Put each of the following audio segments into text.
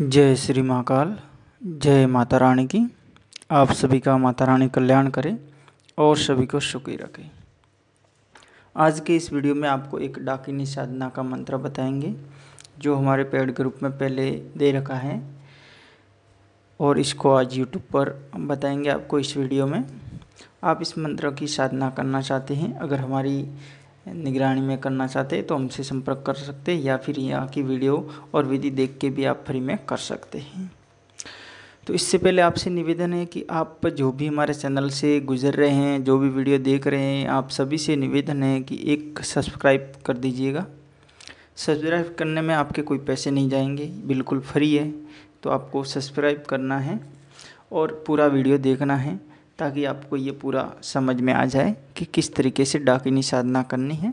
जय श्री महाकाल जय माता रानी की आप सभी का माता रानी कल्याण करें और सभी को सुखी रखें आज के इस वीडियो में आपको एक डाकिनी साधना का मंत्र बताएंगे जो हमारे पेड ग्रुप में पहले दे रखा है और इसको आज यूट्यूब पर बताएंगे आपको इस वीडियो में आप इस मंत्र की साधना करना चाहते हैं अगर हमारी निगरानी में करना चाहते हैं तो हमसे संपर्क कर सकते हैं या फिर यहाँ की वीडियो और विधि देख के भी आप फ्री में कर सकते हैं तो इससे पहले आपसे निवेदन है कि आप जो भी हमारे चैनल से गुजर रहे हैं जो भी वीडियो देख रहे हैं आप सभी से निवेदन है कि एक सब्सक्राइब कर दीजिएगा सब्सक्राइब करने में आपके कोई पैसे नहीं जाएंगे बिल्कुल फ्री है तो आपको सब्सक्राइब करना है और पूरा वीडियो देखना है ताकि आपको ये पूरा समझ में आ जाए कि किस तरीके से डाकिनी साधना करनी है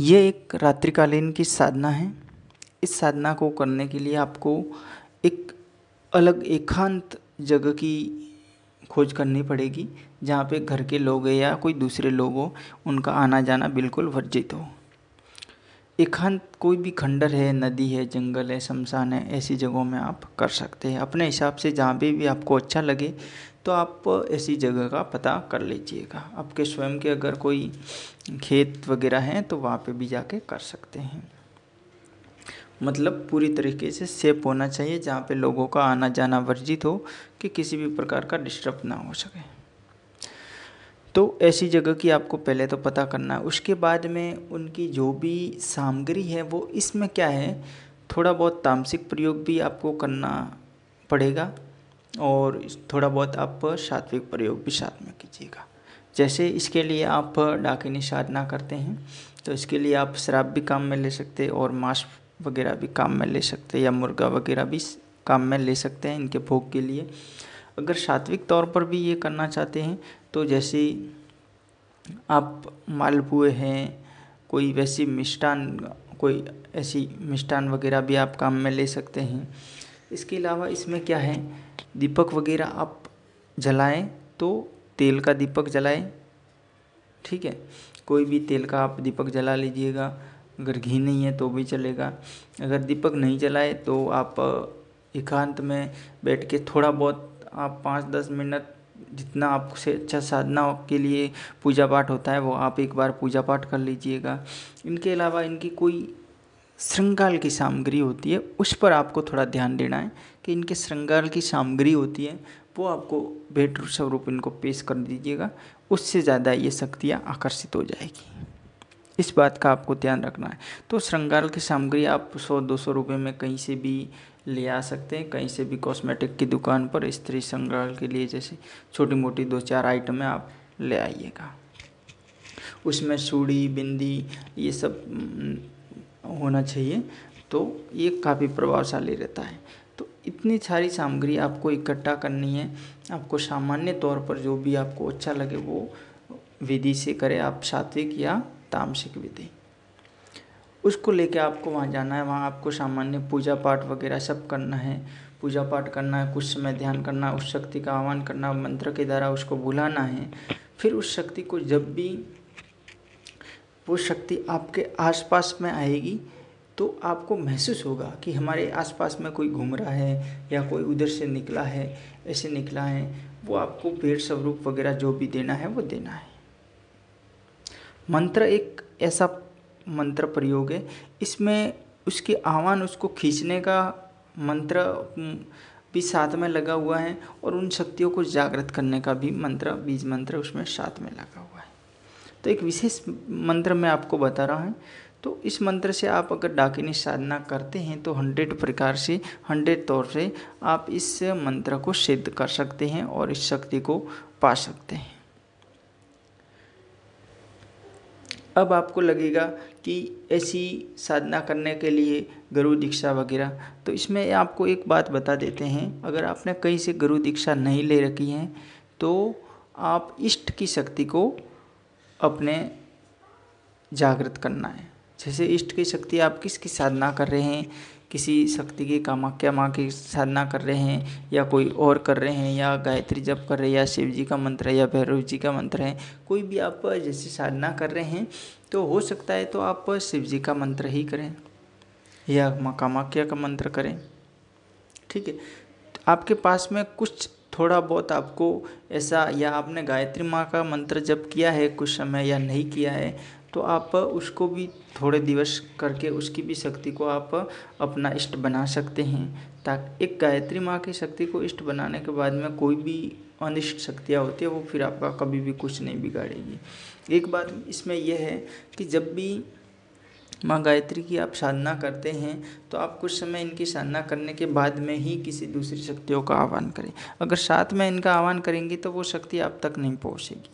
ये एक रात्रिकालीन की साधना है इस साधना को करने के लिए आपको एक अलग एकांत जगह की खोज करनी पड़ेगी जहाँ पे घर के लोग या कोई दूसरे लोग हो उनका आना जाना बिल्कुल वर्जित हो एकांत कोई भी खंडर है नदी है जंगल है शमशान है ऐसी जगहों में आप कर सकते हैं अपने हिसाब से जहाँ भी, भी आपको अच्छा लगे तो आप ऐसी जगह का पता कर लीजिएगा आपके स्वयं के अगर कोई खेत वगैरह हैं तो वहाँ पे भी जाके कर सकते हैं मतलब पूरी तरीके से सेफ होना चाहिए जहाँ पे लोगों का आना जाना वर्जित हो कि किसी भी प्रकार का डिस्टर्ब ना हो सके तो ऐसी जगह की आपको पहले तो पता करना है उसके बाद में उनकी जो भी सामग्री है वो इसमें क्या है थोड़ा बहुत तामसिक प्रयोग भी आपको करना पड़ेगा और थोड़ा बहुत आप सात्विक प्रयोग भी साथ में कीजिएगा जैसे इसके लिए आप डाकिनी साधना करते हैं तो इसके लिए आप शराब भी काम में ले सकते हैं और मांस वगैरह भी काम में ले सकते हैं या मुर्गा वगैरह भी काम में ले सकते हैं इनके भोग के लिए अगर सात्विक तौर पर भी ये करना चाहते हैं तो जैसे आप मालपुए हैं कोई वैसी मिष्ठान कोई ऐसी मिष्ठान वगैरह भी आप काम में ले सकते हैं इसके अलावा इसमें क्या है दीपक वगैरह आप जलाएं तो तेल का दीपक जलाएं ठीक है कोई भी तेल का आप दीपक जला लीजिएगा अगर घी नहीं है तो भी चलेगा अगर दीपक नहीं जलाए तो आप एकांत में बैठ के थोड़ा बहुत आप पाँच दस मिनट जितना आपसे अच्छा साधना के लिए पूजा पाठ होता है वो आप एक बार पूजा पाठ कर लीजिएगा इनके अलावा इनकी कोई श्रृंगार की सामग्री होती है उस पर आपको थोड़ा ध्यान देना है कि इनके श्रृंगार की सामग्री होती है वो आपको बेहतर स्वरूप इनको पेश कर दीजिएगा उससे ज़्यादा ये शक्तियाँ आकर्षित हो जाएगी इस बात का आपको ध्यान रखना है तो श्रृंगार की सामग्री आप सौ दो सौ रुपये में कहीं से भी ले आ सकते हैं कहीं से भी कॉस्मेटिक की दुकान पर स्त्री श्रृंगार के लिए जैसे छोटी मोटी दो चार आइटमें आप ले आइएगा उसमें सूढ़ी बिंदी ये सब हम्म, होना चाहिए तो ये काफ़ी प्रभावशाली रहता है तो इतनी सारी सामग्री आपको इकट्ठा करनी है आपको सामान्य तौर पर जो भी आपको अच्छा लगे वो विधि से करें आप सात्विक या तामसिक विधि उसको लेके आपको वहाँ जाना है वहाँ आपको सामान्य पूजा पाठ वगैरह सब करना है पूजा पाठ करना है कुछ समय ध्यान करना उस शक्ति का आह्वान करना मंत्र के द्वारा उसको बुलाना है फिर उस शक्ति को जब भी वो शक्ति आपके आसपास में आएगी तो आपको महसूस होगा कि हमारे आसपास में कोई घूम रहा है या कोई उधर से निकला है ऐसे निकला है वो आपको पेड़ स्वरूप वगैरह जो भी देना है वो देना है मंत्र एक ऐसा मंत्र प्रयोग है इसमें उसके आह्वान उसको खींचने का मंत्र भी साथ में लगा हुआ है और उन शक्तियों को जागृत करने का भी मंत्र बीज मंत्र उसमें साथ में लगा हुआ है तो एक विशेष मंत्र मैं आपको बता रहा हूँ तो इस मंत्र से आप अगर डाकिनी साधना करते हैं तो हंड्रेड प्रकार से हंड्रेड तौर से आप इस मंत्र को सिद्ध कर सकते हैं और इस शक्ति को पा सकते हैं अब आपको लगेगा कि ऐसी साधना करने के लिए गुरु दीक्षा वगैरह तो इसमें आपको एक बात बता देते हैं अगर आपने कहीं से गुरु दीक्षा नहीं ले रखी है तो आप इष्ट की शक्ति को अपने जागृत करना है जैसे इष्ट की शक्ति आप किसकी साधना कर रहे हैं किसी शक्ति की कामाख्या माँ की साधना कर रहे हैं या कोई और कर रहे हैं या गायत्री जप कर रहे हैं या शिव जी का मंत्र है या भैरव जी का मंत्र है कोई भी आप जैसे साधना कर रहे हैं तो हो सकता है तो आप शिव जी का मंत्र ही करें या माँ कामाख्या का मंत्र करें ठीक है आपके पास में कुछ थोड़ा बहुत आपको ऐसा या आपने गायत्री माँ का मंत्र जप किया है कुछ समय या नहीं किया है तो आप उसको भी थोड़े दिवस करके उसकी भी शक्ति को आप अपना इष्ट बना सकते हैं ताकि एक गायत्री माँ की शक्ति को इष्ट बनाने के बाद में कोई भी अनिष्ट शक्तियाँ होती है वो फिर आपका कभी भी कुछ नहीं बिगाड़ेगी एक बात इसमें यह है कि जब भी माँ गायत्री की आप साधना करते हैं तो आप कुछ समय इनकी साधना करने के बाद में ही किसी दूसरी शक्तियों का आह्वान करें अगर साथ में इनका आह्वान करेंगे तो वो शक्ति आप तक नहीं पहुँचेगी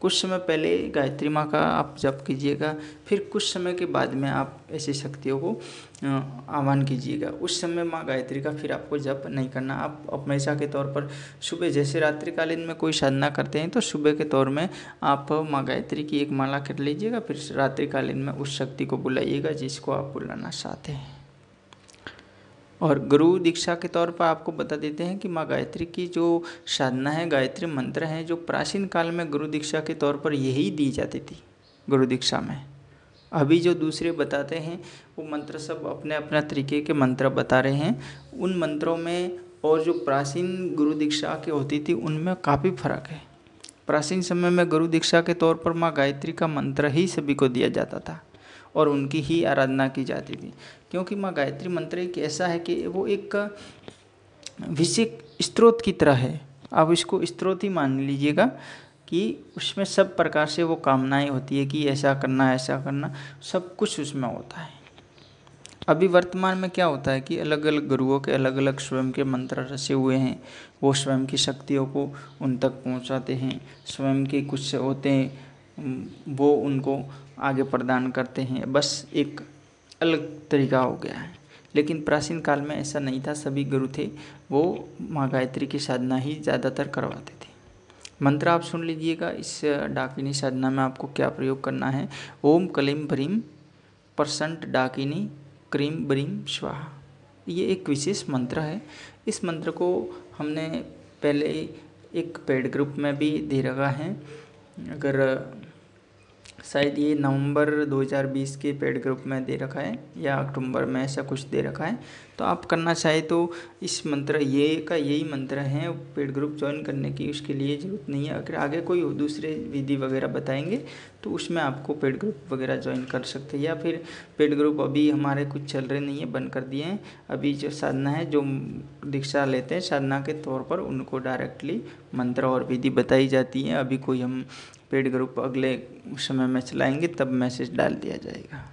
कुछ समय पहले गायत्री माँ का आप जप कीजिएगा फिर कुछ समय के बाद में आप ऐसी शक्तियों को आह्वान कीजिएगा उस समय माँ गायत्री का फिर आपको जप नहीं करना आप हमेशा के तौर पर सुबह जैसे रात्रिकालीन में कोई साधना करते हैं तो सुबह के तौर में आप माँ गायत्री की एक माला कर लीजिएगा फिर रात्रिकालीन में उस शक्ति को बुलाइएगा जिसको आप बुलाना चाहते हैं और गुरु दीक्षा के तौर पर आपको बता देते हैं कि माँ गायत्री की जो साधना है गायत्री मंत्र है जो प्राचीन काल में गुरु दीक्षा के तौर पर यही दी जाती थी गुरु दीक्षा में अभी जो दूसरे बताते हैं वो मंत्र सब अपने अपने तरीके के मंत्र बता रहे हैं उन मंत्रों में और जो प्राचीन गुरु दीक्षा की होती थी उनमें काफ़ी फर्क है प्राचीन समय में गुरु दीक्षा के तौर पर माँ गायत्री का मंत्र ही सभी को दिया जाता था और उनकी ही आराधना की जाती थी क्योंकि माँ गायत्री मंत्र एक ऐसा है कि वो एक विषय स्त्रोत की तरह है आप इसको स्त्रोत ही मान लीजिएगा कि उसमें सब प्रकार से वो कामनाएं होती है कि ऐसा करना ऐसा करना सब कुछ उसमें होता है अभी वर्तमान में क्या होता है कि अलग अलग गुरुओं के अलग अलग स्वयं के मंत्र रचे हुए हैं वो स्वयं की शक्तियों को उन तक पहुंचाते हैं स्वयं के कुछ होते हैं वो उनको आगे प्रदान करते हैं बस एक अलग तरीका हो गया है लेकिन प्राचीन काल में ऐसा नहीं था सभी गुरु थे वो माँ गायत्री की साधना ही ज़्यादातर करवाते थे मंत्र आप सुन लीजिएगा इस डाकिनी साधना में आपको क्या प्रयोग करना है ओम क्लीम भ्रीम परसंट डाकिनी क्रीम ब्रीम स्वाहा ये एक विशेष मंत्र है इस मंत्र को हमने पहले एक पेड ग्रुप में भी दे रखा है अगर शायद ये नवंबर 2020 के पेड ग्रुप में दे रखा है या अक्टूबर में ऐसा कुछ दे रखा है तो आप करना चाहे तो इस मंत्र ये का यही मंत्र है पेड ग्रुप ज्वाइन करने की उसके लिए ज़रूरत नहीं है अगर आगे कोई दूसरे विधि वगैरह बताएंगे तो उसमें आपको पेड ग्रुप वगैरह ज्वाइन कर सकते हैं या फिर पेड ग्रुप अभी हमारे कुछ चल रहे नहीं है बंद कर दिए हैं अभी जो साधना है जो दीक्षा लेते हैं साधना के तौर पर उनको डायरेक्टली मंत्र और विधि बताई जाती है अभी कोई हम पेड ग्रुप अगले समय में चलाएंगे तब मैसेज डाल दिया जाएगा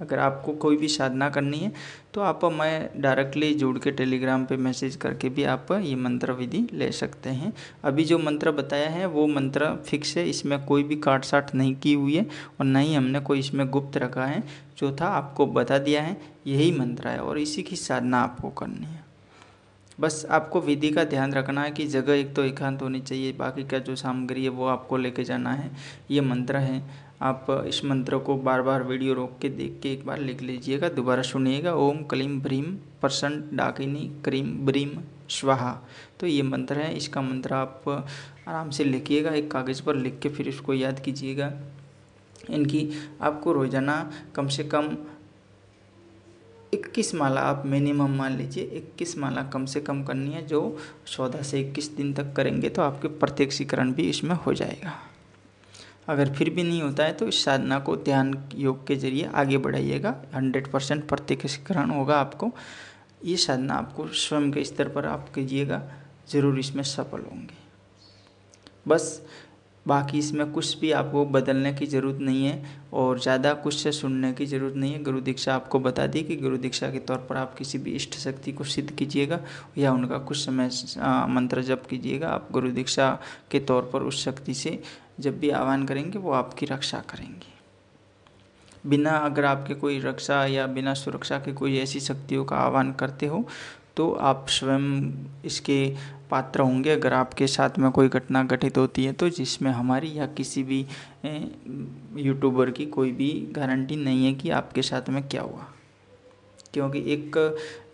अगर आपको कोई भी साधना करनी है तो आप मैं डायरेक्टली जुड़ के टेलीग्राम पे मैसेज करके भी आप ये मंत्र विधि ले सकते हैं अभी जो मंत्र बताया है वो मंत्र फिक्स है इसमें कोई भी काट साट नहीं की हुई है और ना ही हमने कोई इसमें गुप्त रखा है चौथा आपको बता दिया है यही मंत्र है और इसी की साधना आपको करनी है बस आपको विधि का ध्यान रखना है कि जगह एक तो एकांत होनी चाहिए बाकी का जो सामग्री है वो आपको लेके जाना है ये मंत्र है आप इस मंत्र को बार बार वीडियो रोक के देख के एक बार लिख लीजिएगा दोबारा सुनिएगा ओम क्लीम भ्रीम प्रसन्न डाकिनी क्रीम ब्रीम स्वाहा तो ये मंत्र है इसका मंत्र आप आराम से लिखिएगा एक कागज़ पर लिख के फिर इसको याद कीजिएगा इनकी आपको रोज़ाना कम से कम इक्कीस माला आप मिनिमम मान लीजिए इक्कीस माला कम से कम करनी है जो चौदह से इक्कीस दिन तक करेंगे तो आपके प्रत्यक्षीकरण भी इसमें हो जाएगा अगर फिर भी नहीं होता है तो इस साधना को ध्यान योग के जरिए आगे बढ़ाइएगा हंड्रेड परसेंट प्रत्यक्षीकरण होगा आपको ये साधना आपको स्वयं के स्तर पर आप कीजिएगा ज़रूर इसमें सफल होंगे बस बाकी इसमें कुछ भी आपको बदलने की ज़रूरत नहीं है और ज़्यादा कुछ से सुनने की ज़रूरत नहीं है गुरु दीक्षा आपको बता दी कि गुरु दीक्षा के तौर पर आप किसी भी इष्ट शक्ति को सिद्ध कीजिएगा या उनका कुछ समय मंत्र जप कीजिएगा आप गुरु दीक्षा के तौर पर उस शक्ति से जब भी आह्वान करेंगे वो आपकी रक्षा करेंगी बिना अगर आपके कोई रक्षा या बिना सुरक्षा के कोई ऐसी शक्तियों का आह्वान करते हो तो आप स्वयं इसके पात्र होंगे अगर आपके साथ में कोई घटना घटित होती है तो जिसमें हमारी या किसी भी यूट्यूबर की कोई भी गारंटी नहीं है कि आपके साथ में क्या हुआ क्योंकि एक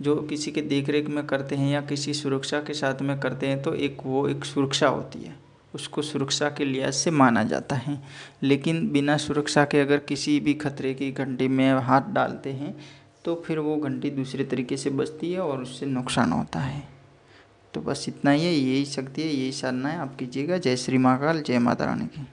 जो किसी के देख रेख में करते हैं या किसी सुरक्षा के साथ में करते हैं तो एक वो एक सुरक्षा होती है उसको सुरक्षा के लिहाज से माना जाता है लेकिन बिना सुरक्षा के अगर किसी भी खतरे की घंटी में हाथ डालते हैं तो फिर वो घंटी दूसरे तरीके से बजती है और उससे नुकसान होता है तो बस इतना ही है यही शक्ति है यही साधना है आप कीजिएगा जय श्री महाकाल जय माता रानी की